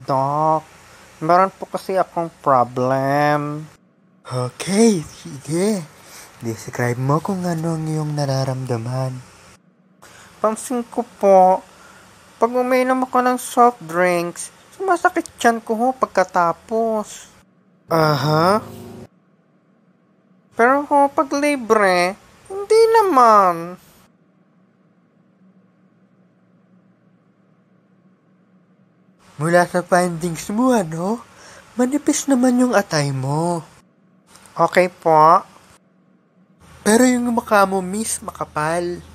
Doc, meron po kasi akong problem. Okay, sige. Describe mo kung ano ang iyong nararamdaman. Pansin ko po, pag umiinom ako ng soft drinks, sumasakit tiyan ko ho pagkatapos. Aha. Uh-huh. Pero ho, pag libre, hindi naman. Mula sa findings mo, ano? Manipis naman yung atay mo. Okay po. Pero yung mukha miss, makapal.